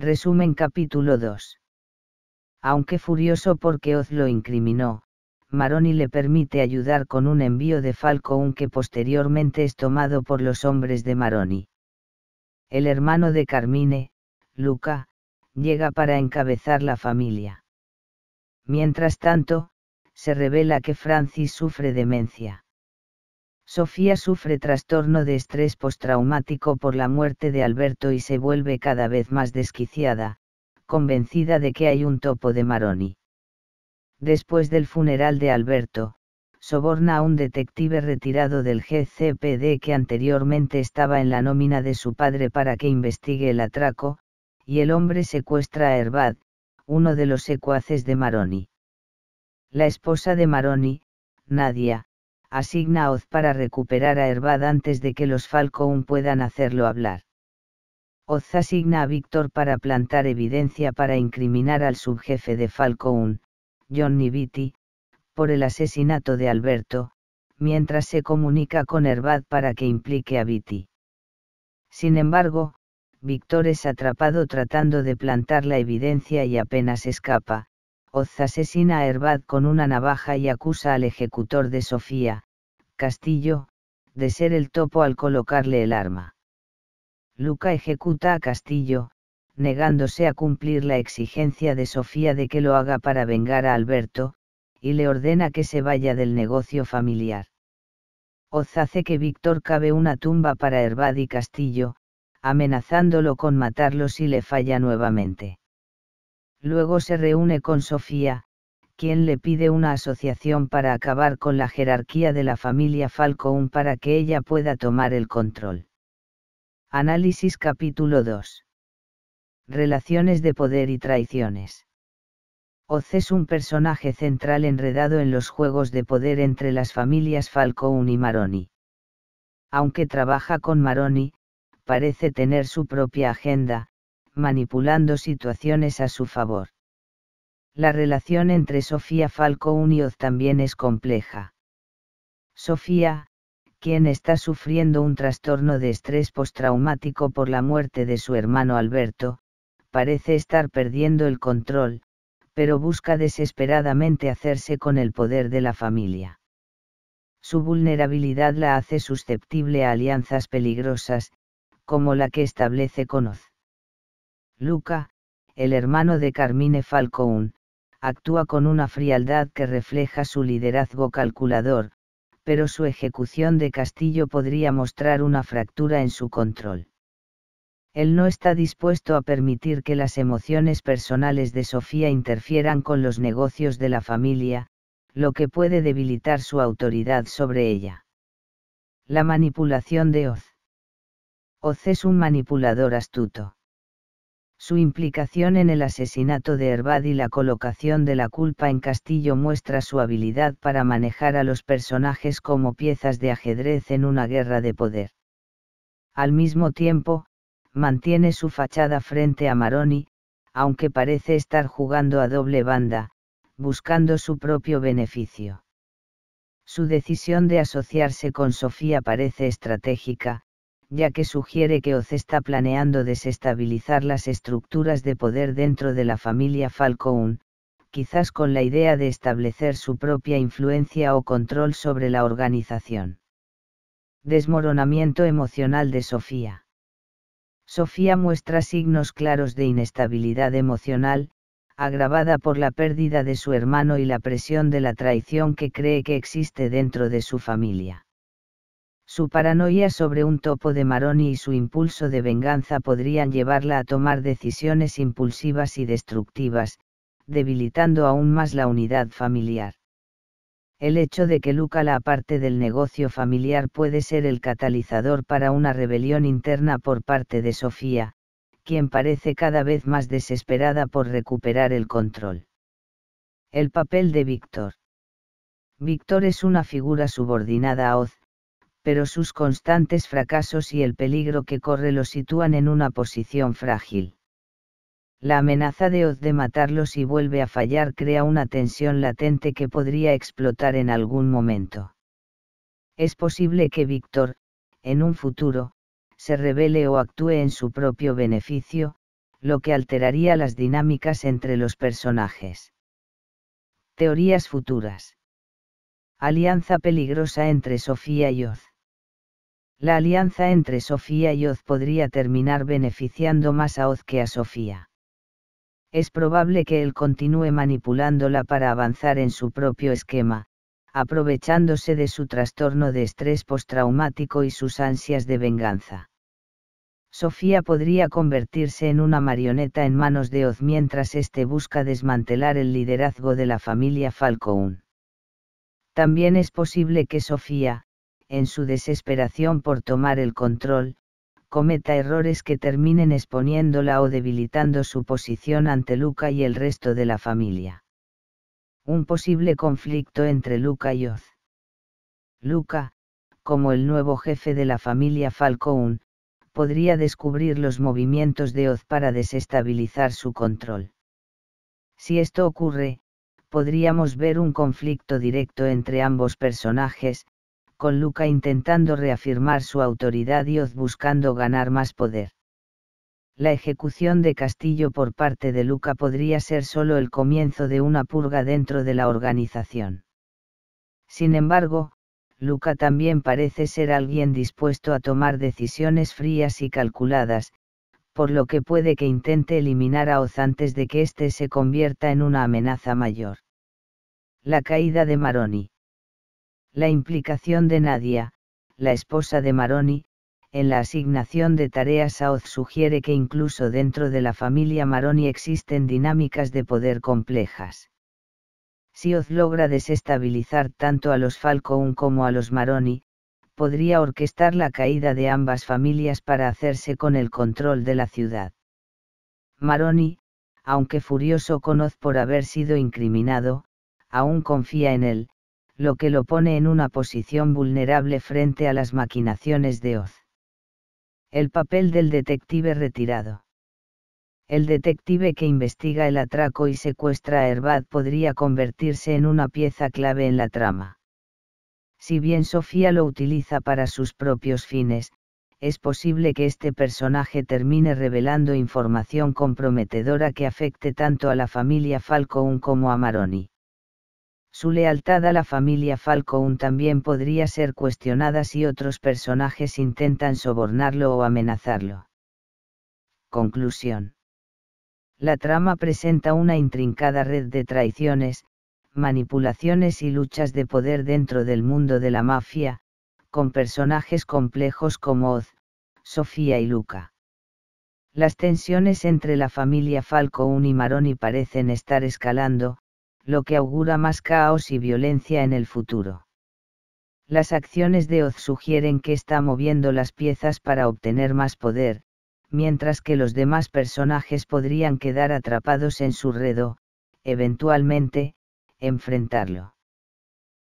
Resumen capítulo 2. Aunque furioso porque Oz lo incriminó, Maroni le permite ayudar con un envío de Falcon que posteriormente es tomado por los hombres de Maroni. El hermano de Carmine, Luca, llega para encabezar la familia. Mientras tanto, se revela que Francis sufre demencia. Sofía sufre trastorno de estrés postraumático por la muerte de Alberto y se vuelve cada vez más desquiciada, convencida de que hay un topo de Maroni. Después del funeral de Alberto, soborna a un detective retirado del GCPD que anteriormente estaba en la nómina de su padre para que investigue el atraco, y el hombre secuestra a Herbad, uno de los secuaces de Maroni. La esposa de Maroni, Nadia, asigna a Oz para recuperar a Herbad antes de que los Falcón puedan hacerlo hablar. Oz asigna a Víctor para plantar evidencia para incriminar al subjefe de Falcón, Johnny Vitti, por el asesinato de Alberto, mientras se comunica con Herbad para que implique a Vitti. Sin embargo, Víctor es atrapado tratando de plantar la evidencia y apenas escapa, Oz asesina a Herbad con una navaja y acusa al ejecutor de Sofía, Castillo, de ser el topo al colocarle el arma. Luca ejecuta a Castillo, negándose a cumplir la exigencia de Sofía de que lo haga para vengar a Alberto, y le ordena que se vaya del negocio familiar. Oz hace que Víctor cabe una tumba para Herbad y Castillo, amenazándolo con matarlo si le falla nuevamente. Luego se reúne con Sofía, quien le pide una asociación para acabar con la jerarquía de la familia Falcón para que ella pueda tomar el control. Análisis capítulo 2. Relaciones de poder y traiciones. Oz es un personaje central enredado en los juegos de poder entre las familias Falcón y Maroni. Aunque trabaja con Maroni, parece tener su propia agenda, manipulando situaciones a su favor. La relación entre Sofía Falco Oz también es compleja. Sofía, quien está sufriendo un trastorno de estrés postraumático por la muerte de su hermano Alberto, parece estar perdiendo el control, pero busca desesperadamente hacerse con el poder de la familia. Su vulnerabilidad la hace susceptible a alianzas peligrosas, como la que establece Oz. Luca, el hermano de Carmine Falcón, actúa con una frialdad que refleja su liderazgo calculador, pero su ejecución de Castillo podría mostrar una fractura en su control. Él no está dispuesto a permitir que las emociones personales de Sofía interfieran con los negocios de la familia, lo que puede debilitar su autoridad sobre ella. La manipulación de Oz. Oz es un manipulador astuto. Su implicación en el asesinato de Herbad y la colocación de la culpa en Castillo muestra su habilidad para manejar a los personajes como piezas de ajedrez en una guerra de poder. Al mismo tiempo, mantiene su fachada frente a Maroni, aunque parece estar jugando a doble banda, buscando su propio beneficio. Su decisión de asociarse con Sofía parece estratégica, ya que sugiere que Oz está planeando desestabilizar las estructuras de poder dentro de la familia Falcone, quizás con la idea de establecer su propia influencia o control sobre la organización. Desmoronamiento emocional de Sofía. Sofía muestra signos claros de inestabilidad emocional, agravada por la pérdida de su hermano y la presión de la traición que cree que existe dentro de su familia. Su paranoia sobre un topo de Maroni y su impulso de venganza podrían llevarla a tomar decisiones impulsivas y destructivas, debilitando aún más la unidad familiar. El hecho de que Luca la aparte del negocio familiar puede ser el catalizador para una rebelión interna por parte de Sofía, quien parece cada vez más desesperada por recuperar el control. El papel de Víctor. Víctor es una figura subordinada a Oz, pero sus constantes fracasos y el peligro que corre lo sitúan en una posición frágil. La amenaza de Oz de matarlos si vuelve a fallar crea una tensión latente que podría explotar en algún momento. Es posible que Víctor, en un futuro, se revele o actúe en su propio beneficio, lo que alteraría las dinámicas entre los personajes. Teorías futuras. Alianza peligrosa entre Sofía y Oz. La alianza entre Sofía y Oz podría terminar beneficiando más a Oz que a Sofía. Es probable que él continúe manipulándola para avanzar en su propio esquema, aprovechándose de su trastorno de estrés postraumático y sus ansias de venganza. Sofía podría convertirse en una marioneta en manos de Oz mientras éste busca desmantelar el liderazgo de la familia Falcón. También es posible que Sofía, en su desesperación por tomar el control, cometa errores que terminen exponiéndola o debilitando su posición ante Luca y el resto de la familia. Un posible conflicto entre Luca y Oz. Luca, como el nuevo jefe de la familia Falcón, podría descubrir los movimientos de Oz para desestabilizar su control. Si esto ocurre, podríamos ver un conflicto directo entre ambos personajes, con Luca intentando reafirmar su autoridad y Oz buscando ganar más poder. La ejecución de Castillo por parte de Luca podría ser solo el comienzo de una purga dentro de la organización. Sin embargo, Luca también parece ser alguien dispuesto a tomar decisiones frías y calculadas, por lo que puede que intente eliminar a Oz antes de que éste se convierta en una amenaza mayor. La caída de Maroni la implicación de Nadia, la esposa de Maroni, en la asignación de tareas a Oz sugiere que incluso dentro de la familia Maroni existen dinámicas de poder complejas. Si Oz logra desestabilizar tanto a los Falcón como a los Maroni, podría orquestar la caída de ambas familias para hacerse con el control de la ciudad. Maroni, aunque furioso con Oz por haber sido incriminado, aún confía en él, lo que lo pone en una posición vulnerable frente a las maquinaciones de Oz. El papel del detective retirado. El detective que investiga el atraco y secuestra a Herbad podría convertirse en una pieza clave en la trama. Si bien Sofía lo utiliza para sus propios fines, es posible que este personaje termine revelando información comprometedora que afecte tanto a la familia Falcón como a Maroni. Su lealtad a la familia Falcón también podría ser cuestionada si otros personajes intentan sobornarlo o amenazarlo. Conclusión. La trama presenta una intrincada red de traiciones, manipulaciones y luchas de poder dentro del mundo de la mafia, con personajes complejos como Oz, Sofía y Luca. Las tensiones entre la familia Falcón y Maroni parecen estar escalando, lo que augura más caos y violencia en el futuro. Las acciones de Oz sugieren que está moviendo las piezas para obtener más poder, mientras que los demás personajes podrían quedar atrapados en su redo, eventualmente, enfrentarlo.